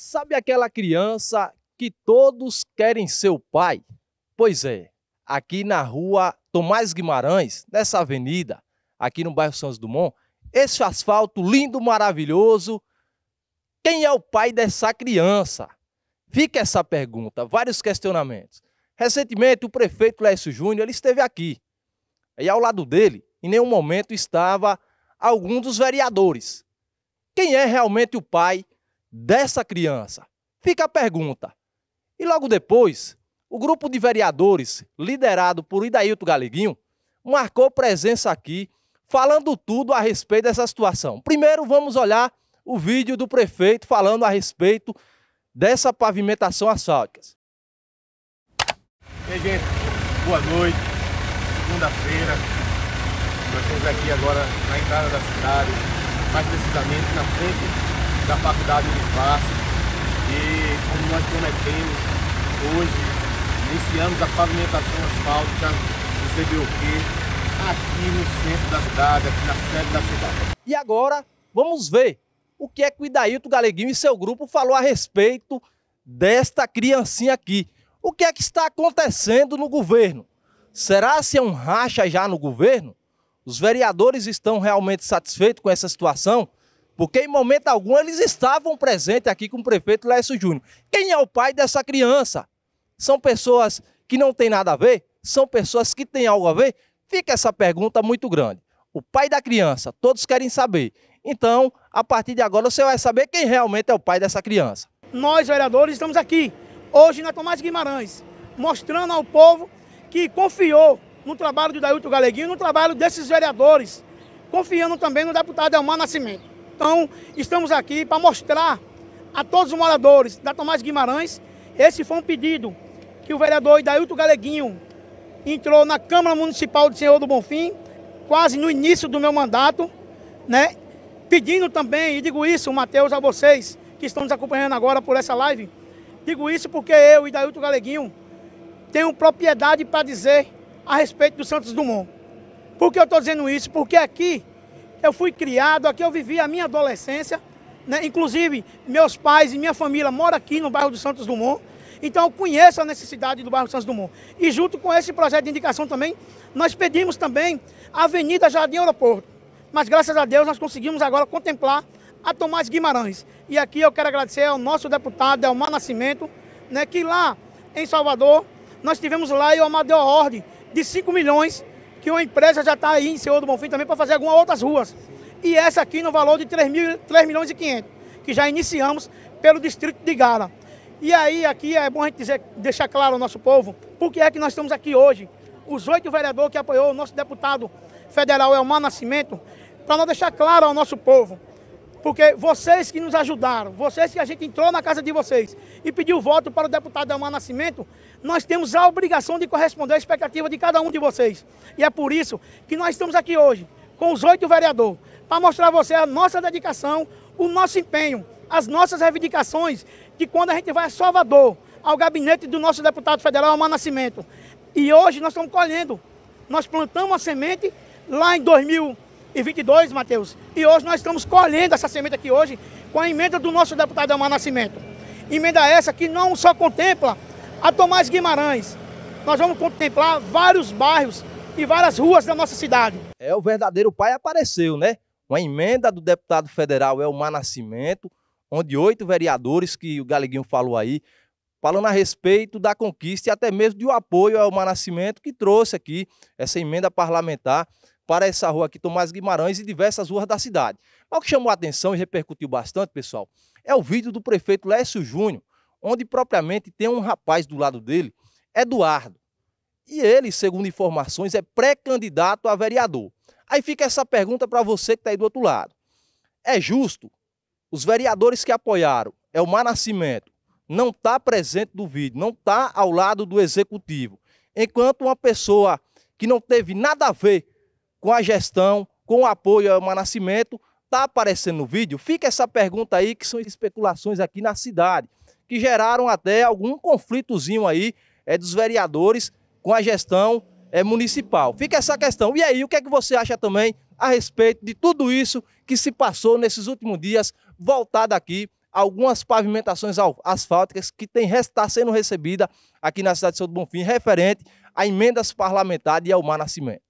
Sabe aquela criança que todos querem ser o pai? Pois é, aqui na rua Tomás Guimarães, nessa avenida, aqui no bairro Santos Dumont, esse asfalto lindo, maravilhoso. Quem é o pai dessa criança? Fica essa pergunta, vários questionamentos. Recentemente, o prefeito Lécio Júnior ele esteve aqui. E ao lado dele, em nenhum momento, estava algum dos vereadores. Quem é realmente o pai dessa criança. Fica a pergunta. E logo depois, o grupo de vereadores, liderado por Idailto Galeguinho, marcou presença aqui, falando tudo a respeito dessa situação. Primeiro, vamos olhar o vídeo do prefeito falando a respeito dessa pavimentação asfáltica. E aí, gente, boa noite. Segunda-feira, nós estamos aqui agora na entrada da cidade, mais precisamente na frente da faculdade Unifaz e como nós prometemos, hoje iniciamos a pavimentação asfáltica o que aqui no centro da cidade, aqui na sede da cidade. E agora vamos ver o que é que o Idailto Galeguinho e seu grupo falou a respeito desta criancinha aqui. O que é que está acontecendo no governo? Será se é um racha já no governo? Os vereadores estão realmente satisfeitos com essa situação? Porque em momento algum eles estavam presentes aqui com o prefeito Lécio Júnior. Quem é o pai dessa criança? São pessoas que não têm nada a ver? São pessoas que têm algo a ver? Fica essa pergunta muito grande. O pai da criança, todos querem saber. Então, a partir de agora, você vai saber quem realmente é o pai dessa criança. Nós, vereadores, estamos aqui, hoje na Tomás Guimarães, mostrando ao povo que confiou no trabalho do Dailton Galeguinho, no trabalho desses vereadores, confiando também no deputado Elmar Nascimento. Então, estamos aqui para mostrar a todos os moradores da Tomás Guimarães. Esse foi um pedido que o vereador Idailto Galeguinho entrou na Câmara Municipal de Senhor do Bonfim, quase no início do meu mandato, né? Pedindo também, e digo isso, Matheus, a vocês que estão nos acompanhando agora por essa live, digo isso porque eu, Idailto Galeguinho, tenho propriedade para dizer a respeito do Santos Dumont. Por que eu estou dizendo isso? Porque aqui eu fui criado, aqui eu vivi a minha adolescência. Né? Inclusive, meus pais e minha família moram aqui no bairro do Santos Dumont. Então, eu conheço a necessidade do bairro Santos Dumont. E junto com esse projeto de indicação também, nós pedimos também a Avenida Jardim Aeroporto. Mas graças a Deus nós conseguimos agora contemplar a Tomás Guimarães. E aqui eu quero agradecer ao nosso deputado Delmar Nascimento, né, que lá em Salvador nós tivemos lá e o Amadeu Ordem de 5 milhões que uma empresa já está aí em Senhor do Bonfim também para fazer algumas outras ruas. E essa aqui no valor de 3, mil, 3 milhões e 500, que já iniciamos pelo distrito de Gala. E aí aqui é bom a gente dizer, deixar claro ao nosso povo por que é que nós estamos aqui hoje. Os oito vereadores que apoiou o nosso deputado federal Elmar Nascimento, para não deixar claro ao nosso povo porque vocês que nos ajudaram, vocês que a gente entrou na casa de vocês e pediu voto para o deputado Elmar Nascimento, nós temos a obrigação de corresponder à expectativa de cada um de vocês. E é por isso que nós estamos aqui hoje, com os oito vereadores, para mostrar a você a nossa dedicação, o nosso empenho, as nossas reivindicações, que quando a gente vai a Salvador, ao gabinete do nosso deputado federal, Elmar Nascimento. E hoje nós estamos colhendo. Nós plantamos a semente lá em 2000 e 22, Mateus. E hoje nós estamos colhendo essa semente aqui hoje com a emenda do nosso deputado Amar Nascimento. Emenda essa que não só contempla a Tomás Guimarães, nós vamos contemplar vários bairros e várias ruas da nossa cidade. É, o verdadeiro pai apareceu, né? Uma emenda do deputado federal Elmar Nascimento, onde oito vereadores, que o Galeguinho falou aí, falando a respeito da conquista e até mesmo do apoio ao Elmar Nascimento, que trouxe aqui essa emenda parlamentar para essa rua aqui, Tomás Guimarães, e diversas ruas da cidade. Mas o que chamou a atenção e repercutiu bastante, pessoal, é o vídeo do prefeito Lécio Júnior, onde propriamente tem um rapaz do lado dele, Eduardo. E ele, segundo informações, é pré-candidato a vereador. Aí fica essa pergunta para você que está aí do outro lado. É justo? Os vereadores que apoiaram é o Manacimento não está presente no vídeo, não está ao lado do executivo, enquanto uma pessoa que não teve nada a ver com a gestão, com o apoio ao Manacimento, está aparecendo no vídeo? Fica essa pergunta aí, que são especulações aqui na cidade, que geraram até algum conflitozinho aí é, dos vereadores com a gestão é, municipal. Fica essa questão. E aí, o que é que você acha também a respeito de tudo isso que se passou nesses últimos dias, voltado aqui algumas pavimentações asfálticas que tem, está tá sendo recebida aqui na cidade de São do Bonfim, referente a emendas parlamentares e ao Mar Nascimento.